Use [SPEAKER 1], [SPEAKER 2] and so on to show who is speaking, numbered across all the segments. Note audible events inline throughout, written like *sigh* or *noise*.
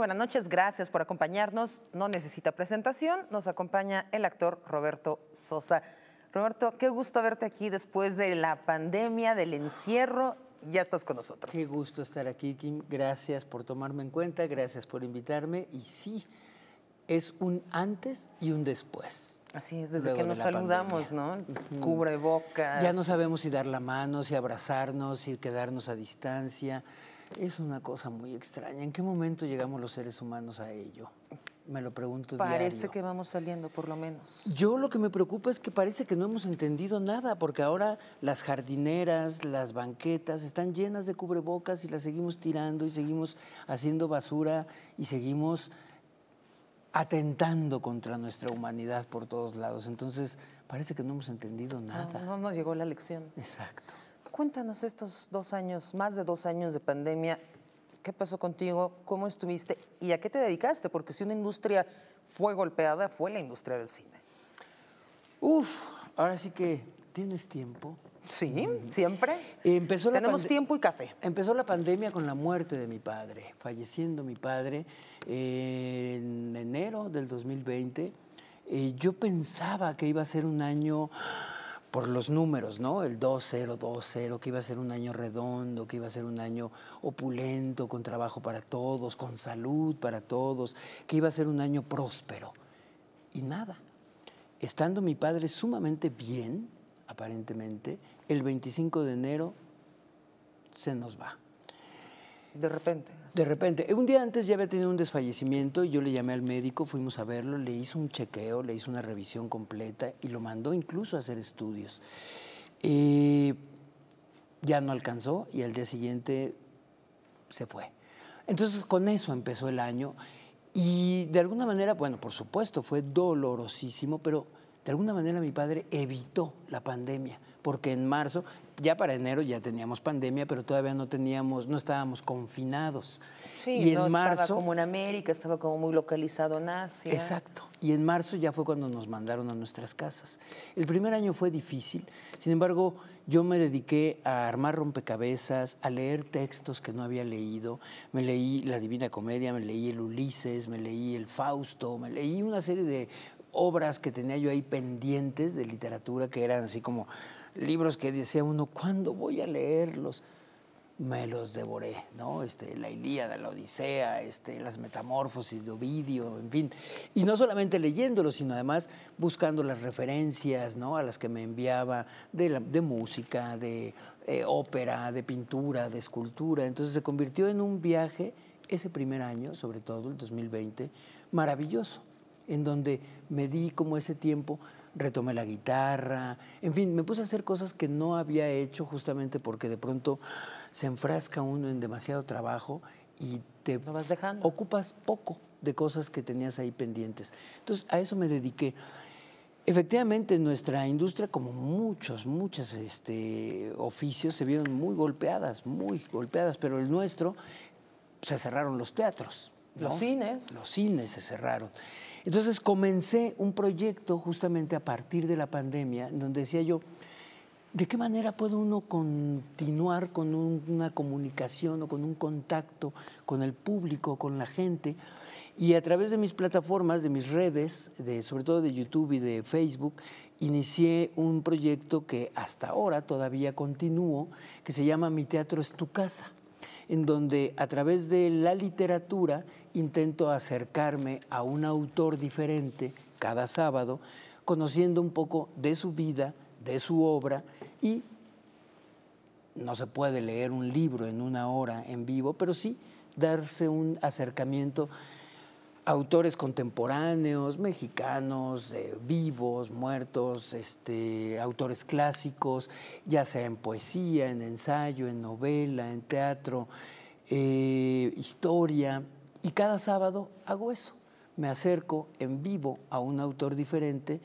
[SPEAKER 1] buenas noches. Gracias por acompañarnos. No necesita presentación. Nos acompaña el actor Roberto Sosa. Roberto, qué gusto verte aquí después de la pandemia, del encierro. Ya estás con nosotros. Qué gusto estar aquí, Kim. Gracias por tomarme
[SPEAKER 2] en cuenta, gracias por invitarme. Y sí, es un antes y un
[SPEAKER 1] después.
[SPEAKER 2] Así es, desde que nos saludamos,
[SPEAKER 1] ¿no? Cubre boca. Ya no
[SPEAKER 2] sabemos si dar la mano, si abrazarnos, si quedarnos a distancia. Es una cosa muy extraña. ¿En qué momento llegamos los seres humanos a ello? Me lo pregunto. Parece que
[SPEAKER 1] vamos saliendo, por lo menos.
[SPEAKER 2] Yo lo que me preocupa es que parece que no hemos entendido nada, porque ahora las jardineras, las banquetas están llenas de cubrebocas y las seguimos tirando y seguimos haciendo basura y seguimos atentando contra nuestra humanidad
[SPEAKER 1] por todos lados. Entonces, parece que no hemos entendido nada. no nos llegó la lección. Exacto. Cuéntanos estos dos años, más de dos años de pandemia, ¿qué pasó contigo? ¿Cómo estuviste? ¿Y a qué te dedicaste? Porque si una industria fue golpeada, fue la industria del cine. Uf, ahora sí que
[SPEAKER 2] tienes tiempo. Sí, siempre. Tenemos tiempo y café. Empezó la pandemia con la muerte de mi padre, falleciendo mi padre eh, en enero del 2020. Eh, yo pensaba que iba a ser un año por los números, ¿no? El 2020, que iba a ser un año redondo, que iba a ser un año opulento, con trabajo para todos, con salud para todos, que iba a ser un año próspero. Y nada. Estando mi padre sumamente bien, aparentemente, el 25 de enero se nos va. De repente. De repente. Un día antes ya había tenido un desfallecimiento y yo le llamé al médico, fuimos a verlo, le hizo un chequeo, le hizo una revisión completa y lo mandó incluso a hacer estudios. y ya no alcanzó y al día siguiente se fue. Entonces con eso empezó el año y de alguna manera, bueno, por supuesto, fue dolorosísimo, pero de alguna manera mi padre evitó la pandemia, porque en marzo ya para enero ya teníamos pandemia, pero todavía no teníamos, no estábamos confinados. Sí, y en marzo, como
[SPEAKER 1] en América, estaba como muy localizado en Exacto.
[SPEAKER 2] Y en marzo ya fue cuando nos mandaron a nuestras casas. El primer año fue difícil, sin embargo, yo me dediqué a armar rompecabezas, a leer textos que no había leído. Me leí La Divina Comedia, me leí el Ulises, me leí el Fausto, me leí una serie de obras que tenía yo ahí pendientes de literatura que eran así como libros que decía uno, ¿cuándo voy a leerlos? Me los devoré, ¿no? Este, la Ilíada, la Odisea, este, las Metamorfosis de Ovidio, en fin. Y no solamente leyéndolos, sino además buscando las referencias, ¿no? A las que me enviaba de, música, de eh, ópera, de pintura, de escultura. Entonces se convirtió en un viaje, ese primer año, sobre todo el 2020, maravilloso, en donde me di como ese tiempo retomé la guitarra, en fin, me puse a hacer cosas que no había hecho justamente porque de pronto se enfrasca uno en demasiado trabajo y te vas ocupas poco de cosas que tenías ahí pendientes. Entonces, a eso me dediqué. Efectivamente, nuestra industria, como muchos, muchos este, oficios, se vieron muy golpeadas, muy golpeadas, pero el nuestro, se cerraron los teatros. Los cines. Los cines se cerraron. Entonces comencé un proyecto justamente a partir de la pandemia, donde decía yo, ¿de qué manera puede uno continuar con una comunicación o con un contacto con el público, con la gente? Y a través de mis plataformas, de mis redes, sobre todo de YouTube y de Facebook, inicié un proyecto que hasta ahora todavía continúo, que se llama Mi Teatro es tu casa en donde a través de la literatura intento acercarme a un autor diferente cada sábado, conociendo un poco de su vida, de su obra y no se puede leer un libro en una hora en vivo, pero sí darse un acercamiento autores contemporáneos, mexicanos, eh, vivos, muertos, este, autores clásicos, ya sea en poesía, en ensayo, en novela, en teatro, eh, historia. Y cada sábado hago eso. Me acerco en vivo a un autor diferente.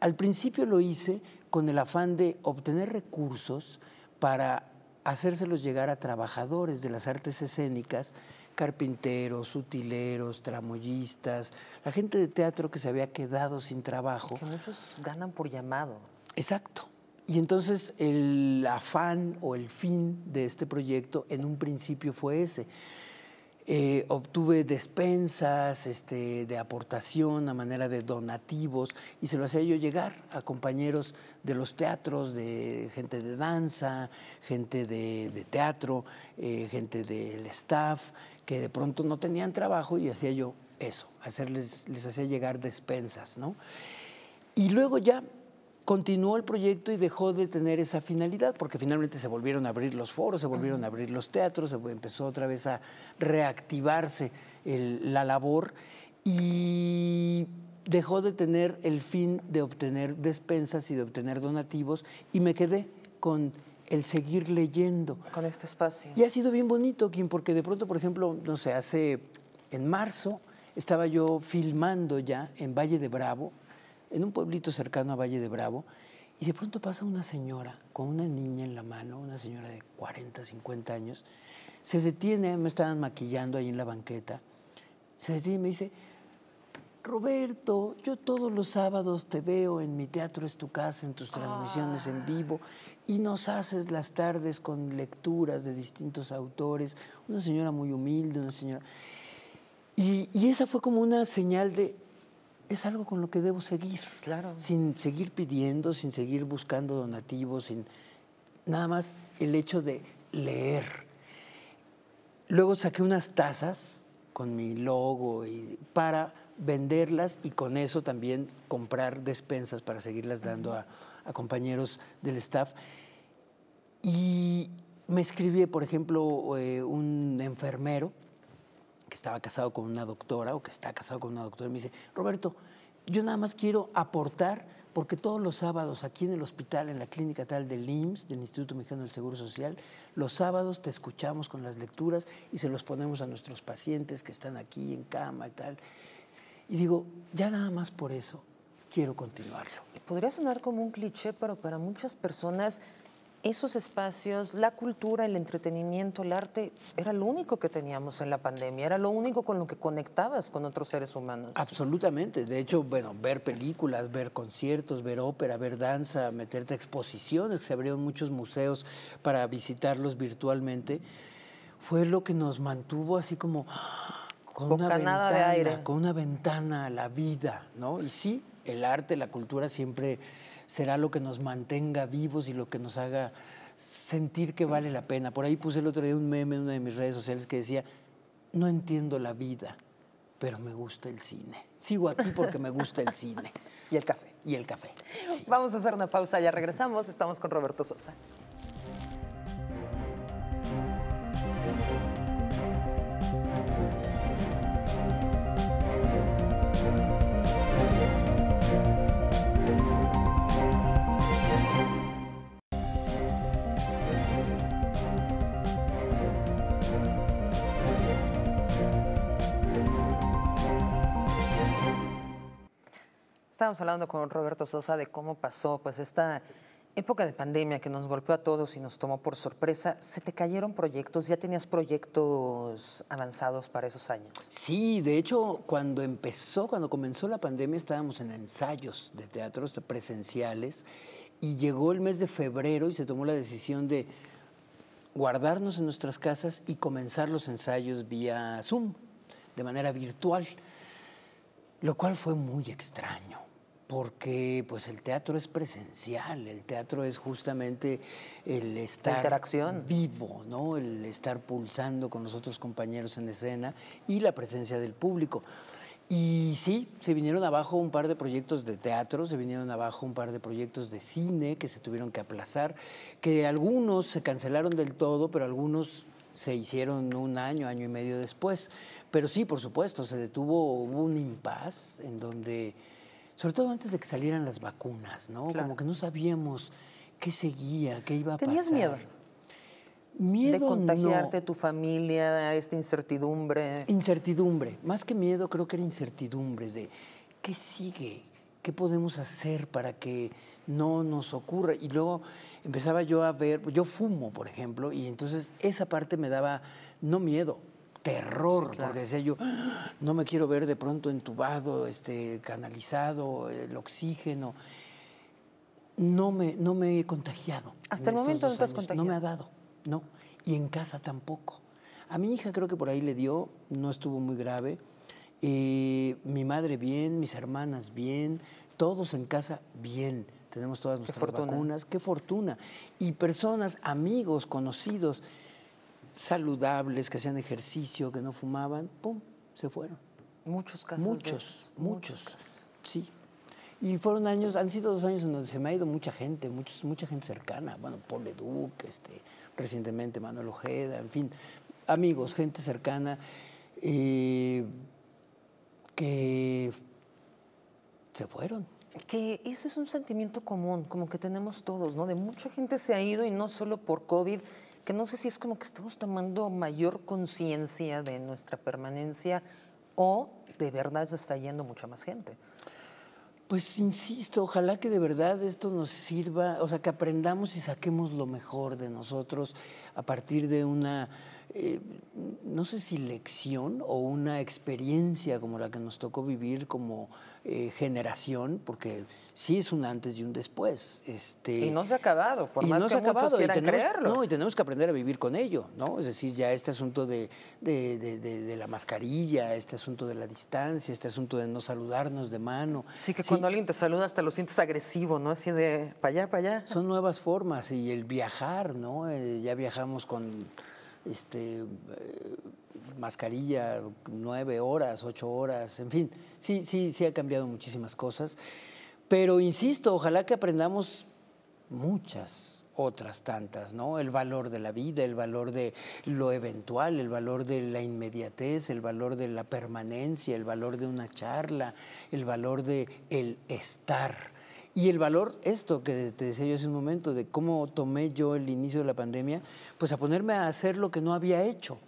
[SPEAKER 2] Al principio lo hice con el afán de obtener recursos para hacérselos llegar a trabajadores de las artes escénicas, carpinteros, utileros, tramoyistas, la gente de teatro que se había quedado sin trabajo.
[SPEAKER 1] Que muchos ganan por llamado.
[SPEAKER 2] Exacto. Y entonces el afán o el fin de este proyecto en un principio fue ese. Eh, obtuve despensas este, de aportación a manera de donativos y se lo hacía yo llegar a compañeros de los teatros, de gente de danza, gente de, teatro, eh, gente del staff, que de pronto no tenían trabajo y hacía yo eso, hacerles, les hacía llegar despensas, ¿no? Y luego ya continuó el proyecto y dejó de tener esa finalidad, porque finalmente se volvieron a abrir los foros, se volvieron a abrir los teatros, se empezó otra vez a reactivarse la labor y dejó de tener el fin de obtener despensas y de obtener donativos y me quedé con el seguir leyendo. Con este espacio. Y ha sido bien bonito, Kim, porque de pronto, por ejemplo, no sé, hace en marzo estaba yo filmando ya en Valle de Bravo en un pueblito cercano a Valle de Bravo, y de pronto pasa una señora con una niña en la mano, una señora de 40, 50 años, se detiene, me estaban maquillando ahí en la banqueta, se detiene y me dice, Roberto, yo todos los sábados te veo en mi teatro es tu casa, en tus transmisiones en ah. vivo, y nos haces las tardes con lecturas de distintos autores, una señora muy humilde, una señora... y esa fue como una señal de, es algo con lo que debo seguir. Claro. Sin seguir pidiendo, sin seguir buscando donativos, sin nada más el hecho de leer. Luego saqué unas tazas con mi logo y para venderlas y con eso también comprar despensas para seguirlas dando a, compañeros del staff. Y me escribí, por ejemplo, eh, un enfermero que estaba casado con una doctora o que está casado con una doctora me dice, Roberto, yo nada más quiero aportar porque todos los sábados aquí en el hospital, en la clínica tal del IMSS, del Instituto Mexicano del Seguro Social, los sábados te escuchamos con las lecturas y se los ponemos a nuestros pacientes que están aquí en cama y tal. Y digo, ya nada más por eso quiero
[SPEAKER 1] continuarlo. Podría sonar como un cliché, pero para muchas personas esos espacios, la cultura, el entretenimiento, el arte, era lo único que teníamos en la pandemia, era lo único con lo que conectabas con otros seres humanos. Absolutamente. De hecho, bueno,
[SPEAKER 2] ver películas, ver conciertos, ver ópera, ver danza, meterte a exposiciones, se abrieron muchos museos para visitarlos virtualmente, fue lo que nos mantuvo así como ¡ah! con una ventana, con una ventana a la vida, ¿no? Y sí, el arte, la cultura siempre será lo que nos mantenga vivos y lo que nos haga sentir que vale la pena. Por ahí puse el otro día un meme en una de mis redes sociales que decía, no entiendo la vida, pero me gusta el cine. Sigo aquí porque me gusta el cine. *laughs* y el
[SPEAKER 1] café. Y el café. Vamos a hacer una pausa, ya regresamos. Estamos con Roberto Sosa. estábamos hablando con Roberto Sosa de cómo pasó pues esta época de pandemia que nos golpeó a todos y nos tomó por sorpresa, ¿se te cayeron proyectos? ¿Ya tenías proyectos avanzados para esos
[SPEAKER 2] años? Sí, de hecho, cuando empezó, cuando comenzó la pandemia, estábamos en ensayos de teatros presenciales y llegó el mes de febrero y se tomó la decisión de guardarnos en nuestras casas y comenzar los ensayos vía Zoom, de manera virtual, lo cual fue muy extraño porque pues el teatro es presencial, el teatro es justamente el estar vivo, ¿no? El estar pulsando con los otros compañeros en escena y la presencia del público. Y sí, se vinieron abajo un par de proyectos de teatro, se vinieron abajo un par de proyectos de cine que se tuvieron que aplazar, que algunos se cancelaron del todo, pero algunos se hicieron un año, año y medio después. Pero sí, por supuesto, se detuvo, hubo un impas en donde sobre todo antes de que salieran las vacunas, ¿no? Como que no sabíamos qué seguía, qué iba a pasar. ¿Tenías miedo? Miedo de contagiarte
[SPEAKER 1] a tu familia, esta incertidumbre.
[SPEAKER 2] Incertidumbre, más que miedo creo que era incertidumbre de qué sigue, qué podemos hacer para que no nos ocurra. Y luego empezaba yo a ver, yo fumo, por ejemplo, y entonces esa parte me daba no miedo, terror, porque decía yo, ah, no me quiero ver de pronto entubado, este, canalizado, el oxígeno. No me, no me he contagiado. Hasta el momento no te has contagiado. No me ha dado, no. Y en casa tampoco. A mi hija creo que por ahí le dio, no estuvo muy grave. y eh, mi madre bien, mis hermanas bien, todos en casa bien. Tenemos todas nuestras vacunas. Qué fortuna. Y personas, amigos, conocidos saludables, que hacían ejercicio, que no fumaban, ¡pum!, se fueron.
[SPEAKER 1] Muchos casos. Muchos, muchos. Sí. Y
[SPEAKER 2] fueron años, han sido dos años en donde se me ha ido mucha gente, muchos, mucha gente cercana. Bueno, Paul leduc este, recientemente Manuel Ojeda, en fin, amigos, gente cercana
[SPEAKER 1] eh, que se fueron. Que ese es un sentimiento común, como que tenemos todos, ¿no? De mucha gente se ha ido y no solo por COVID, que no sé si es como que estamos tomando mayor conciencia de nuestra permanencia o de verdad se está yendo mucha más gente. Pues
[SPEAKER 2] insisto, ojalá que de verdad esto nos sirva, o sea, que aprendamos y saquemos lo mejor de nosotros a partir de una eh, no sé si lección o una experiencia como la que nos tocó vivir como eh, generación, porque sí es un antes y un después. Este, y no
[SPEAKER 1] se ha acabado, por y más se ha acabado, tenemos,
[SPEAKER 2] y tenemos que aprender a vivir con ello, ¿no? Es decir, ya este asunto de, la mascarilla, este asunto de la distancia, este asunto de no saludarnos de mano. Sí, que cuando alguien te saluda hasta lo sientes agresivo, ¿no? Así de para allá, para allá. Son nuevas formas y el viajar, ¿no? Eh, ya viajamos con este, eh, mascarilla nueve horas, ocho horas, en fin, sí, sí, sí ha cambiado muchísimas cosas. Pero insisto, ojalá que aprendamos muchas otras tantas, ¿no? El valor de la vida, el valor de lo eventual, el valor de la inmediatez, el valor de la permanencia, el valor de una charla, el valor de el estar y el valor, esto que te decía yo hace un momento, de cómo tomé yo el inicio de la pandemia, pues a ponerme a hacer lo que no había hecho,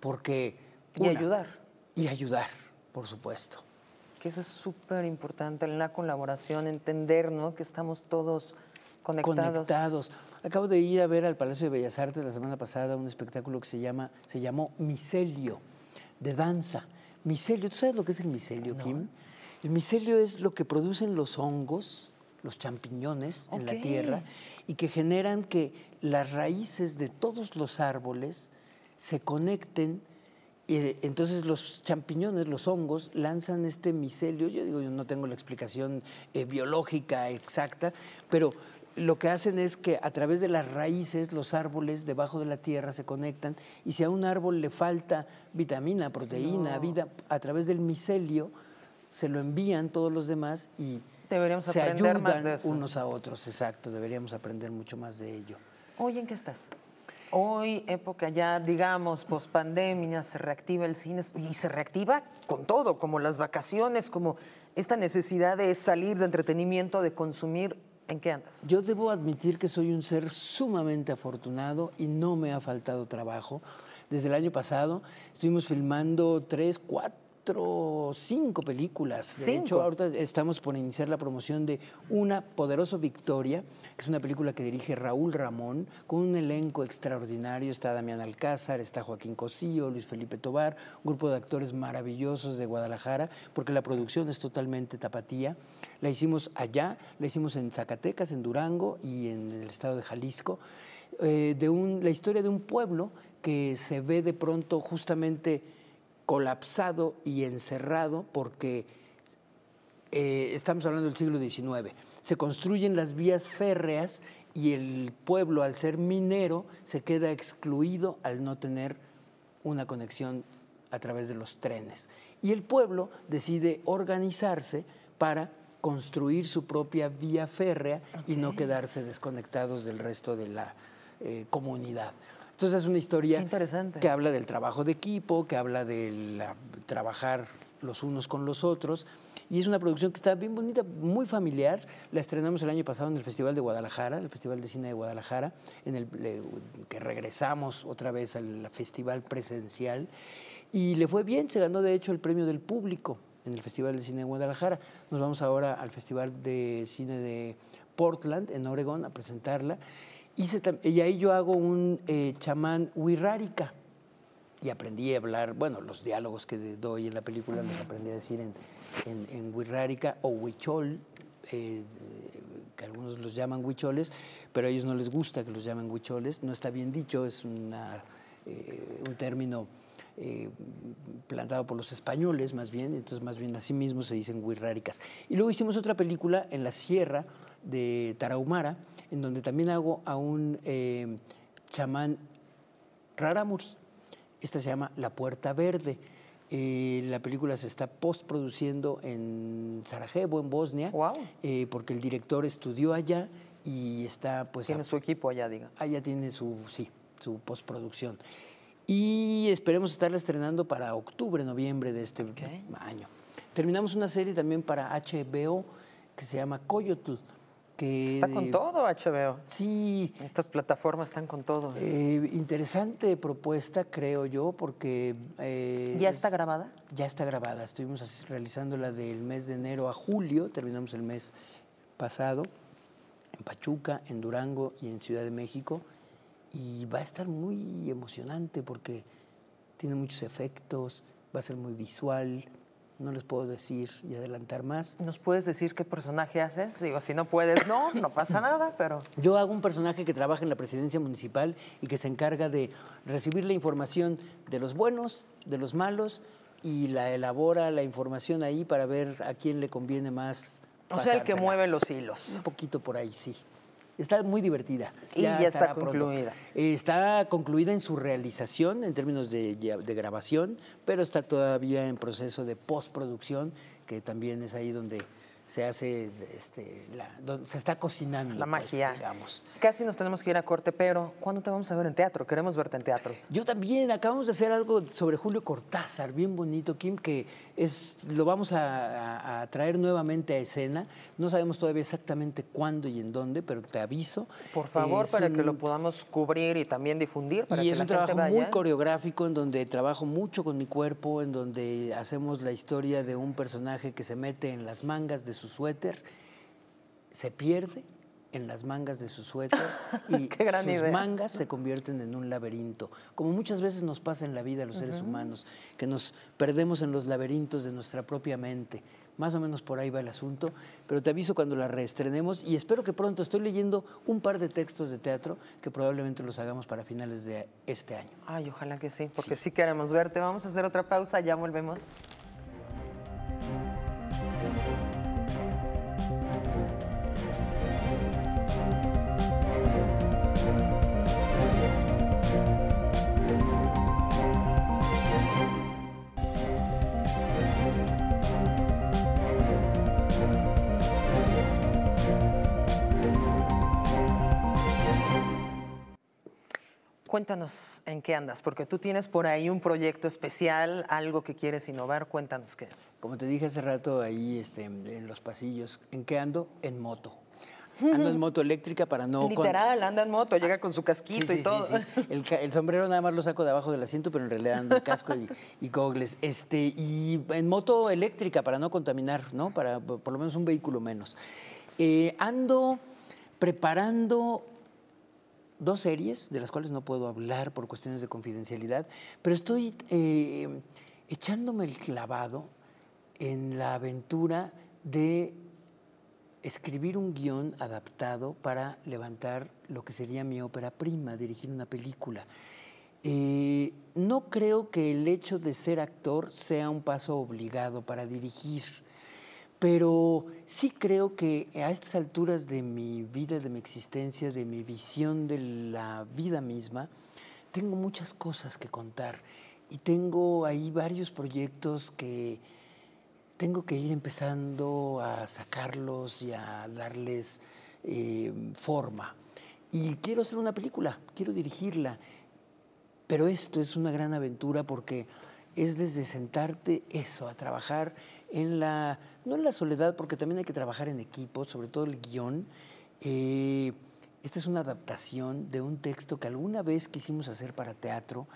[SPEAKER 2] porque... y ayudar. Y ayudar, por supuesto.
[SPEAKER 1] Que eso es súper importante, la colaboración, entender que estamos todos conectados. Acabo de ir a ver al Palacio
[SPEAKER 2] de Bellas Artes la semana pasada un espectáculo que se, llama, se llamó Micelio, de danza. Micelio, ¿tú sabes lo que es el micelio, Kim? El micelio es lo que producen los hongos los champiñones en la tierra y que generan que las raíces de todos los árboles se conecten. y eh, entonces los champiñones, los hongos, lanzan este micelio. Yo digo, yo no tengo la explicación eh, biológica exacta, pero lo que hacen es que a través de las raíces los árboles debajo de la tierra se conectan y si a un árbol le falta vitamina, proteína, vida, a través del micelio se lo envían todos los demás y
[SPEAKER 1] Deberíamos aprender más de eso. unos
[SPEAKER 2] a otros, exacto. Deberíamos aprender mucho más de ello.
[SPEAKER 1] Hoy, ¿en qué estás? Hoy, época ya, digamos, pospandemia, se reactiva el cine y se reactiva con todo, como las vacaciones, como esta necesidad de salir de entretenimiento, de consumir. ¿En qué andas? Yo debo admitir que soy un ser sumamente afortunado
[SPEAKER 2] y no me ha faltado trabajo. Desde el año pasado estuvimos filmando tres, cuatro cuatro, cinco películas. De hecho, ahorita estamos por iniciar la promoción de Una Poderosa Victoria, que es una película que dirige Raúl Ramón, con un elenco extraordinario. Está Damián Alcázar, está Joaquín Cosío, Luis Felipe Tobar, un grupo de actores maravillosos de Guadalajara, porque la producción es totalmente tapatía. La hicimos allá, la hicimos en Zacatecas, en Durango y en el estado de Jalisco. Eh, de la historia de un pueblo que se ve de pronto justamente colapsado y encerrado porque eh, estamos hablando del siglo XIX. Se construyen las vías férreas y el pueblo, al ser minero, se queda excluido al no tener una conexión a través de los trenes. Y el pueblo decide organizarse para construir su propia vía férrea y no quedarse desconectados del resto de la eh, comunidad. Entonces es una historia que habla del trabajo de equipo, que habla de trabajar los unos con los otros. Y es una producción que está bien bonita, muy familiar. La estrenamos el año pasado en el Festival de Guadalajara, el Festival de Cine de Guadalajara, en el que regresamos otra vez al festival presencial. Y le fue bien, se ganó de hecho el premio del público en el Festival de Cine de Guadalajara. Nos vamos ahora al Festival de Cine de Portland, en Oregón, a presentarla y ahí yo hago un eh, chamán wirrárica y aprendí a hablar, bueno, los diálogos que doy en la película los aprendí a decir en, en, o huichol, eh, que algunos los llaman huicholes, pero a ellos no les gusta que los llamen huicholes, no está bien dicho, es una, eh, un término plantado por los españoles más bien, entonces más bien así mismo se dicen wirráricas. Y luego hicimos otra película en la sierra, de Tarahumara, en donde también hago a un eh, chamán raramuri. Esta se llama La Puerta Verde. Eh, la película se está postproduciendo en Sarajevo, en Bosnia, wow. Eh, porque el director estudió allá y está pues... Tiene su equipo allá, diga. Allá ah, tiene su, sí, su postproducción. Y esperemos estarla estrenando para octubre, noviembre de este año. Terminamos una serie también para HBO que se llama Coyotl Está con
[SPEAKER 1] todo HBO. Sí. Estas plataformas están con todo. ¿eh?
[SPEAKER 2] Eh, interesante propuesta, creo yo, porque... Eh, ¿Ya está grabada? Ya está grabada. Estuvimos realizándola del mes de enero a julio, terminamos el mes pasado, en Pachuca, en Durango y en Ciudad de México. Y va a estar muy emocionante porque tiene muchos efectos, va a ser muy visual no les puedo decir y adelantar más. ¿Nos puedes decir qué personaje haces? Digo, si no puedes, no, no pasa nada, pero... Yo hago un personaje que trabaja en la presidencia municipal y que se encarga de recibir la información de los buenos, de los malos, y la elabora la información ahí para ver a quién le conviene más. O sea, el que mueve los hilos. Un poquito por ahí, sí. Está muy divertida. Y ya, está concluida. está concluida en su realización en términos de grabación, pero está todavía en proceso de postproducción, que también es ahí donde se hace, este,
[SPEAKER 1] se está cocinando. La pues, magia. digamos. Casi nos tenemos que ir a corte, pero ¿cuándo te vamos a ver en teatro? Queremos verte en teatro. Yo
[SPEAKER 2] también, acabamos de hacer algo sobre Julio Cortázar, bien bonito, Kim, que es, lo vamos a, traer nuevamente a escena. No sabemos todavía exactamente cuándo y en dónde, pero te aviso. Por favor, para que lo podamos cubrir y también difundir. y es un trabajo muy coreográfico, en donde trabajo mucho con mi cuerpo, en donde hacemos la historia de un personaje que se mete en las mangas de su suéter se pierde en las mangas de su suéter *laughs* y sus mangas se convierten en un laberinto, como muchas veces nos pasa en la vida a los seres humanos, que nos perdemos en los laberintos de nuestra propia mente. Más o menos por ahí va el asunto, pero te aviso cuando la reestrenemos y espero que pronto estoy leyendo un par de textos de teatro que probablemente los hagamos para
[SPEAKER 1] finales de este año. Ay, ojalá que sí, porque sí queremos verte. Vamos a hacer otra pausa, ya volvemos. Cuéntanos en qué andas, porque tú tienes por ahí un proyecto especial, algo que quieres innovar, cuéntanos qué es.
[SPEAKER 2] Como te dije hace rato ahí este, en los pasillos, ¿en qué ando? En moto. Ando en moto eléctrica para no... Literal,
[SPEAKER 1] anda en moto, llega con su casquito y todo.
[SPEAKER 2] el, sombrero nada más lo saco de abajo del asiento, pero en realidad ando en casco y, y, Este, y en moto eléctrica para no contaminar, ¿no? Para por lo menos un vehículo menos. Eh, ando preparando dos series de las cuales no puedo hablar por cuestiones de confidencialidad, pero estoy eh, echándome el clavado en la aventura de escribir un guión adaptado para levantar lo que sería mi ópera prima, dirigir una película. Eh, no creo que el hecho de ser actor sea un paso obligado para dirigir pero sí creo que a estas alturas de mi vida, de mi existencia, de mi visión de la vida misma, tengo muchas cosas que contar y tengo ahí varios proyectos que tengo que ir empezando a sacarlos y a darles eh, forma. Y quiero hacer una película, quiero dirigirla, pero esto es una gran aventura porque es desde sentarte eso, a trabajar la, no en la soledad, porque también hay que trabajar en equipo, sobre todo el guión. Eh, esta es una adaptación de un texto que alguna vez quisimos hacer para teatro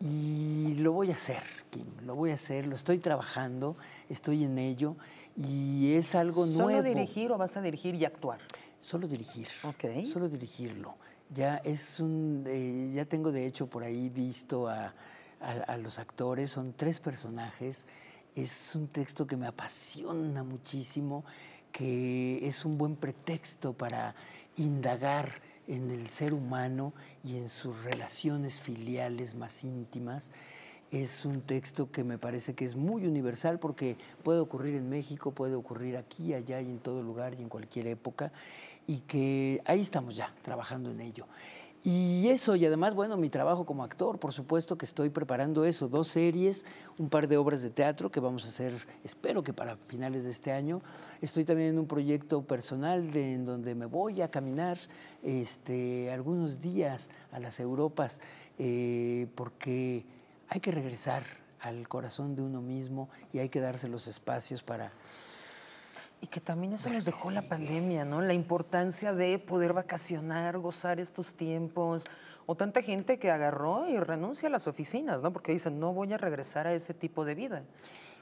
[SPEAKER 2] y lo voy a hacer, Kim, lo voy a hacer, lo estoy trabajando, estoy en ello y es algo nuevo. ¿Solo dirigir o vas a dirigir y actuar? Solo dirigir, okay. solo dirigirlo. Ya es eh, ya tengo de hecho por ahí visto a los actores, son tres personajes es un texto que me apasiona muchísimo, que es un buen pretexto para indagar en el ser humano y en sus relaciones filiales más íntimas. Es un texto que me parece que es muy universal porque puede ocurrir en México, puede ocurrir aquí, allá y en todo lugar y en cualquier época, y que ahí estamos ya trabajando en ello. Y eso, y además, bueno, mi trabajo como actor, por supuesto que estoy preparando eso, dos series, un par de obras de teatro que vamos a hacer, espero que para finales de este año. Estoy también en un proyecto personal en donde me voy a caminar este, algunos días a las Europas, eh, porque hay que regresar al corazón de uno
[SPEAKER 1] mismo y hay que darse los espacios para y que también eso nos dejó la pandemia, ¿no? La importancia de poder vacacionar, gozar estos tiempos. O tanta gente que agarró y renuncia a las oficinas, ¿no? Porque dicen, no voy a regresar a ese tipo de vida.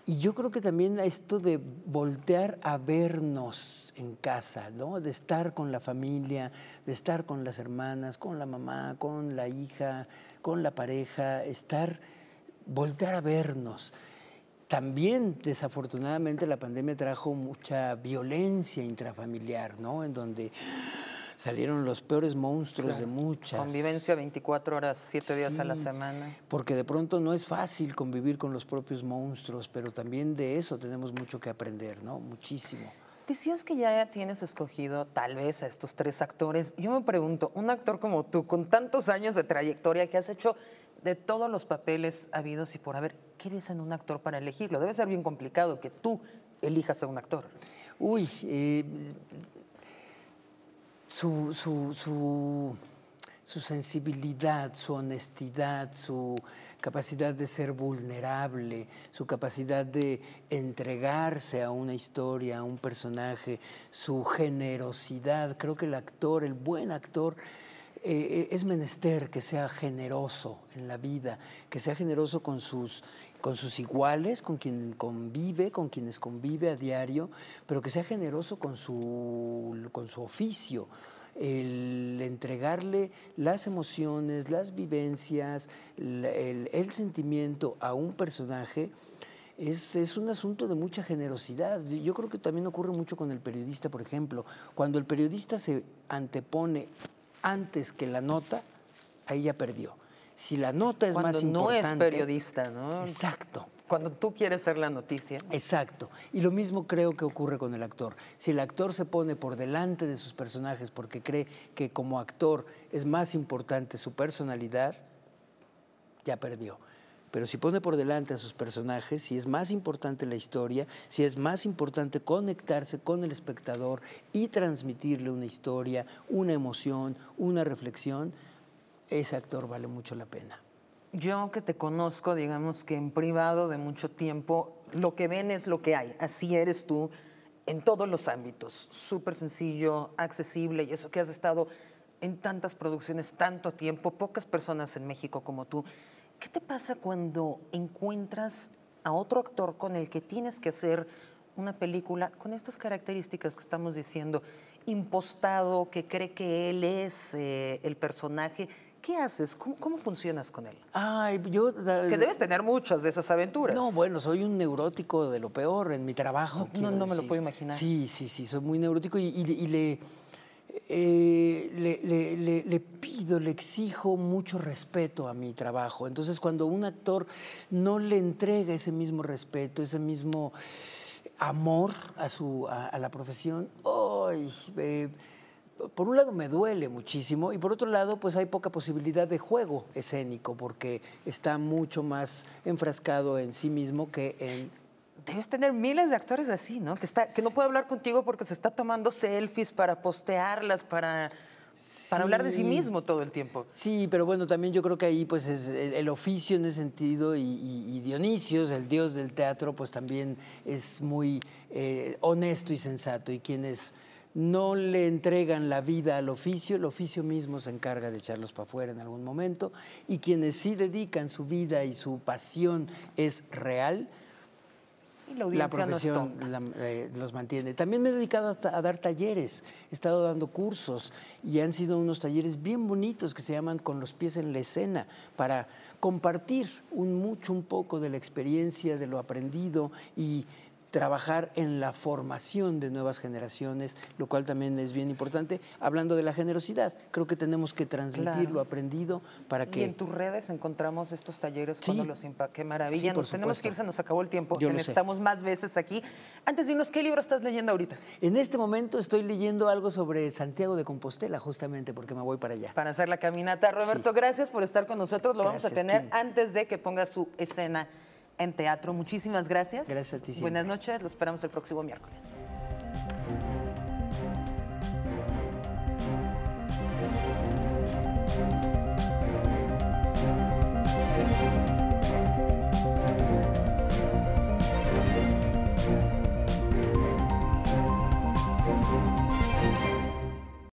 [SPEAKER 2] Y yo creo que también esto de voltear a vernos en casa, ¿no? De estar con la familia, de estar con las hermanas, con la mamá, con la hija, con la pareja, estar, voltear a vernos. También, desafortunadamente, la pandemia trajo mucha violencia intrafamiliar, ¿no? En donde salieron los peores monstruos de muchas. Convivencia
[SPEAKER 1] 24 horas, 7 días a la semana.
[SPEAKER 2] Porque de pronto no es fácil convivir con los propios monstruos,
[SPEAKER 1] pero también de eso tenemos mucho que aprender, ¿no? Muchísimo. Decías que ya tienes escogido tal vez a estos tres actores. Yo me pregunto, un actor como tú, con tantos años de trayectoria que has hecho de todos los papeles habidos y por haber, ¿qué ves en un actor para elegirlo? Debe ser bien complicado que tú elijas a un actor. Uy, eh,
[SPEAKER 2] su, su, su, su, sensibilidad, su honestidad, su capacidad de ser vulnerable, su capacidad de entregarse a una historia, a un personaje, su generosidad. Creo que el actor, el buen actor, eh, eh, es menester que sea generoso en la vida, que sea generoso con sus, con sus iguales, con quien convive, con quienes convive a diario, pero que sea generoso con su, con su oficio el entregarle las emociones, las vivencias, el, sentimiento a un personaje, es, es, un asunto de mucha generosidad. Yo creo que también ocurre mucho con el periodista, por ejemplo. Cuando el periodista se antepone antes que la nota, ahí ya perdió. Si la nota es más importante... Cuando No es periodista, ¿no? Exacto.
[SPEAKER 1] Cuando tú quieres ser la noticia.
[SPEAKER 2] Exacto. Y lo mismo creo que ocurre con el actor. Si el actor se pone por delante de sus personajes porque cree que como actor es más importante su personalidad, ya perdió pero si pone por delante a sus personajes, si es más importante la historia, si es más importante conectarse con el espectador y transmitirle una historia, una emoción, una reflexión, ese actor vale mucho la pena.
[SPEAKER 1] Yo que te conozco, digamos que en privado de mucho tiempo, lo que ven es lo que hay, así eres tú en todos los ámbitos, súper sencillo, accesible, y eso que has estado en tantas producciones tanto tiempo, pocas personas en México como tú. ¿Qué te pasa cuando encuentras a otro actor con el que tienes que hacer una película con estas características que estamos diciendo, impostado, que cree que él es eh, el personaje? ¿Qué haces? ¿Cómo, funcionas con él? Ay, yo. que debes tener muchas de esas aventuras. No, bueno, soy
[SPEAKER 2] un neurótico de lo peor en mi trabajo. No, no, me lo puedo imaginar. Sí, sí, sí, soy muy neurótico y le eh, le, pido, le exijo mucho respeto a mi trabajo. Entonces, cuando un actor no le entrega ese mismo respeto, ese mismo amor a, su, a, la profesión, eh, por un lado me duele muchísimo y por otro lado pues hay poca posibilidad de juego escénico porque está mucho más enfrascado en sí mismo que
[SPEAKER 1] en debes tener miles de actores así, ¿no? Que, está, que no puede hablar contigo porque se está tomando selfies para postearlas, para... para hablar de sí mismo todo el tiempo. Sí, pero
[SPEAKER 2] bueno, también yo creo que ahí pues es el, oficio en ese sentido y, y, el dios del teatro, pues también es muy eh, honesto y sensato y quienes no le entregan la vida al oficio, el oficio mismo se encarga de echarlos para afuera en algún momento y quienes sí dedican su vida y su pasión es real, y la, profesión eh, los mantiene. También me he dedicado a, a, dar talleres, he estado dando cursos y han sido unos talleres bien bonitos que se llaman Con los pies en la escena, para compartir un mucho, un poco de la experiencia, de lo aprendido y trabajar en la formación de nuevas generaciones, lo cual también es bien importante. Hablando de la generosidad, creo que tenemos que transmitir lo aprendido para que... Y en tus
[SPEAKER 1] redes encontramos estos talleres cuando los impacta. ¡Qué maravilla! tenemos que irse, nos acabó el tiempo. Estamos más veces aquí. Antes dinos, ¿qué libro estás leyendo ahorita? En este momento estoy leyendo algo sobre Santiago de Compostela, justamente porque me voy para allá. Para hacer la caminata. Roberto, gracias por estar con nosotros. Lo vamos a tener antes de que ponga su escena en teatro. Muchísimas gracias. Gracias a ti. Buenas noches, los esperamos el próximo miércoles.